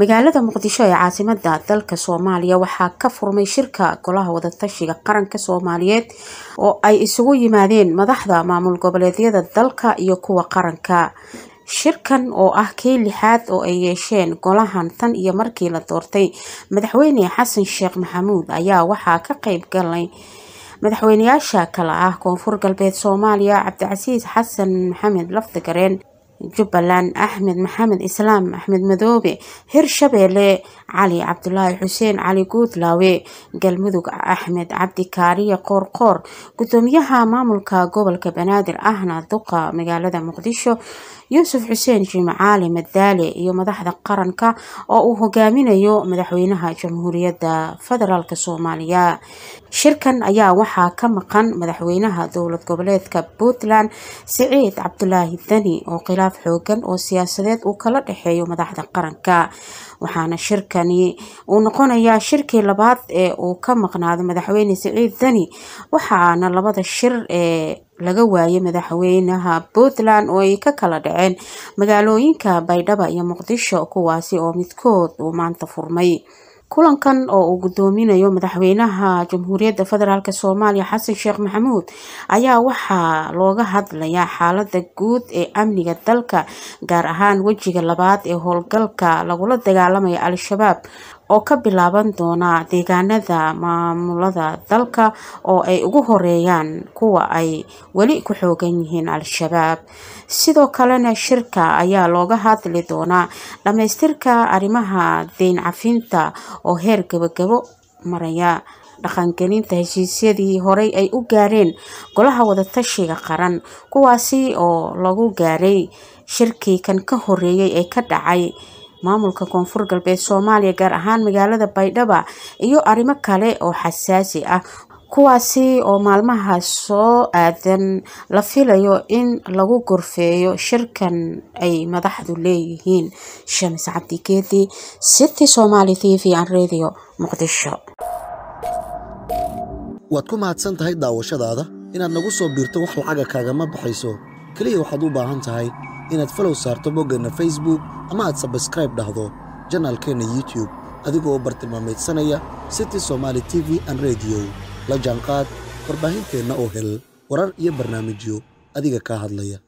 magaalada muqdisho ee caasimada dalka soomaaliya waxaa ka furmay shirka golaha wadatashiga qaranka soomaaliyeed oo ay isugu yimaadeen madaxda maamul goboleedyada dalka iyo kuwa qaranka shirkan oo ah kii lixaad oo ay yeesheen golahan tan iyo markii la doortay madaxweyne xasan sheekh maxamuud ayaa waxaa ka qeyb galay madaxweyneyaasha kale ah koonfur galbeed soomaaliya cabdicasiis xasan maxamed gareen jubbaland axmed maxamed islaam axmed madoobe hirshabeelle cali cabdulaahi xuseen cali guudlaawe galmudug axmed cabdi kaariye qoorqoor gudoomiyaha maamulka gobolka banaadir ahna duqa magaalada muqdisho yuusuf xuseen jimacaali madaale iyo madaxda qaranka oo uu hogaaminayo madaxweynaha jamhuuriyadda federaalk soomaaliya shirkan ayaa waxaa ka maqan madaxweynaha dowlad goboleedka puntland siciid cabdulaahi dani oo khilaaf xoogan oo siyaasadeed uu kala dhexeeyo madaxda qaranka waxaana shirka shirkankani uu noqonayaa shirkii labaad ee uu ka maqnaado madaxweyne siciid dani waxaana labada shir ee laga waayay madaxweynaha puntland oo ay ka kala dhaceen magaalooyinka baydhaba iyo muqdisho kuwaasi oo midkood uu maanta furmay kulankan oo uu guddoominayo madaxweynaha jamhuuriyadda federaalk soomaaliya xasan sheekh maxamuud ayaa waxaa looga hadlayaa xaalada guud ee amniga dalka gaar ahaan wejiga labaad ee howlgalka lagula dagaalamayo al-shabaab oo ka bilaaban doona deegaanada maamulada dalka oo ay ugu horeeyaan kuwa ay weli ku xoogan yihiin al-shabaab sidoo kalena shirka ayaa looga hadli doonaa dhammaystirka arrimaha deyn cafinta oo heer gabagabo maraya dhaqangelinta heshiisyadii horey ay u gaareen golaha wadatashiga qaran kuwaasi oo lagu gaaray shirkii kan ka horeeyay ee ka dhacay maamulka koonfur galbeed soomaaliya gaar ahaan magaalada baydhaba iyo arrimo kale oo xasaasi ah kuwaasi oo maalmaha soo aadan la filayo in lagu gorfeeyo shirkan ay madaxdu leeyihiin shamis cabdikeedi city somaali t v an radio muqdisho waad ku mahadsan tahay daawashadaada inaad nagu soo biirto wax lacaga kaagama baxayso keliya waxaad u baahan tahay inaad falow saarto boggeenna facebook ama aad sabskribe dhahdo janaalkeenna youtube adigoo u bartilmaamaydsanaya city somaali t v an rediyo la jaanqaad warbaahinteenna oo hel warar iyo barnaamijyo adiga kaa hadlaya